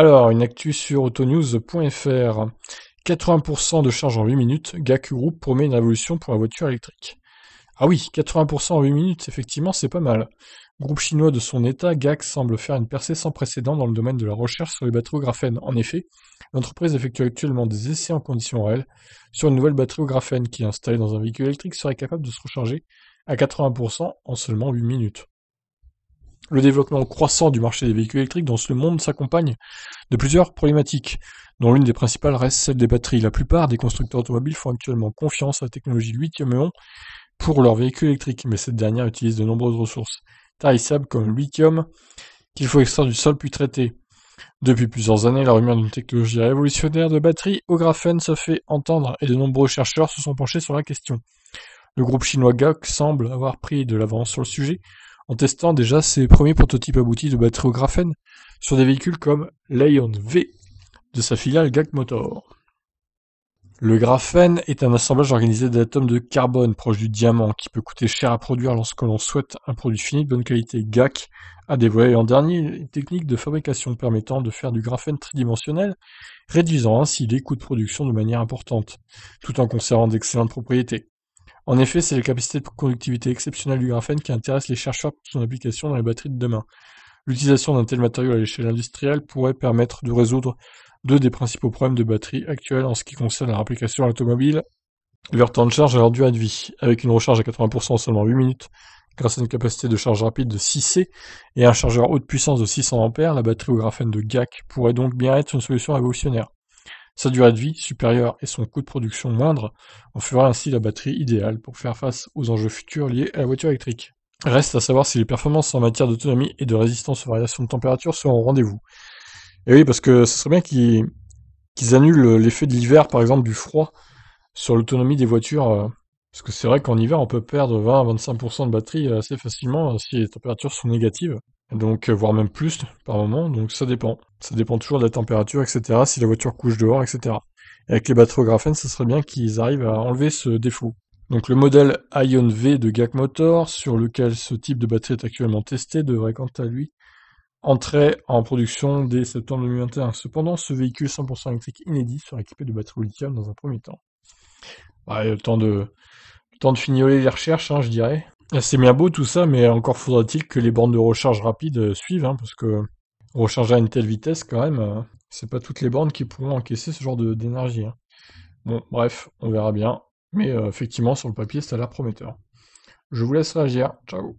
Alors, une actu sur autonews.fr. 80% de charge en 8 minutes, GAC Group promet une révolution pour la voiture électrique. Ah oui, 80% en 8 minutes, effectivement, c'est pas mal. Groupe chinois de son état, GAC semble faire une percée sans précédent dans le domaine de la recherche sur les batteries au graphène. En effet, l'entreprise effectue actuellement des essais en conditions réelles sur une nouvelle batterie au graphène qui, installée dans un véhicule électrique, serait capable de se recharger à 80% en seulement 8 minutes. Le développement croissant du marché des véhicules électriques dans ce monde s'accompagne de plusieurs problématiques, dont l'une des principales reste celle des batteries. La plupart des constructeurs automobiles font actuellement confiance à la technologie lithium-ion pour leurs véhicules électriques, mais cette dernière utilise de nombreuses ressources tarissables comme le lithium qu'il faut extraire du sol puis traiter. Depuis plusieurs années, la rumeur d'une technologie révolutionnaire de batterie au graphène se fait entendre et de nombreux chercheurs se sont penchés sur la question. Le groupe chinois GAC semble avoir pris de l'avance sur le sujet en testant déjà ses premiers prototypes aboutis de batterie au graphène sur des véhicules comme l'Ion V de sa filiale GAC Motor. Le graphène est un assemblage organisé d'atomes de carbone proche du diamant qui peut coûter cher à produire lorsque l'on souhaite un produit fini de bonne qualité. GAC a dévoilé en dernier une technique de fabrication permettant de faire du graphène tridimensionnel, réduisant ainsi les coûts de production de manière importante, tout en conservant d'excellentes propriétés. En effet, c'est la capacité de conductivité exceptionnelle du graphène qui intéresse les chercheurs pour son application dans les batteries de demain. L'utilisation d'un tel matériau à l'échelle industrielle pourrait permettre de résoudre deux des principaux problèmes de batterie actuels en ce qui concerne leur application à l'automobile, leur temps de charge et leur durée de vie. Avec une recharge à 80% en seulement 8 minutes, grâce à une capacité de charge rapide de 6C et un chargeur haute puissance de 600 A, la batterie au graphène de GAC pourrait donc bien être une solution révolutionnaire. Sa durée de vie, supérieure, et son coût de production moindre, en fera ainsi la batterie idéale pour faire face aux enjeux futurs liés à la voiture électrique. Reste à savoir si les performances en matière d'autonomie et de résistance aux variations de température seront au rendez-vous. Et oui, parce que ce serait bien qu'ils annulent l'effet de l'hiver, par exemple, du froid sur l'autonomie des voitures. Euh, parce que c'est vrai qu'en hiver, on peut perdre 20-25% à de batterie assez facilement euh, si les températures sont négatives donc euh, voire même plus par moment, donc ça dépend. Ça dépend toujours de la température, etc., si la voiture couche dehors, etc. Et avec les batteries au graphène, ce serait bien qu'ils arrivent à enlever ce défaut. Donc le modèle Ion V de GAC Motor, sur lequel ce type de batterie est actuellement testé, devrait quant à lui entrer en production dès septembre 2021. Cependant, ce véhicule 100% électrique inédit sera équipé de batteries au lithium dans un premier temps. Bah le temps de, le temps de finir les recherches, hein, je dirais. Ah, c'est bien beau tout ça, mais encore faudra-t-il que les bornes de recharge rapide euh, suivent, hein, parce que recharger à une telle vitesse, quand même, euh, c'est pas toutes les bornes qui pourront encaisser ce genre d'énergie. Hein. Bon, bref, on verra bien, mais euh, effectivement, sur le papier, c'est a l'air prometteur. Je vous laisse réagir. Ciao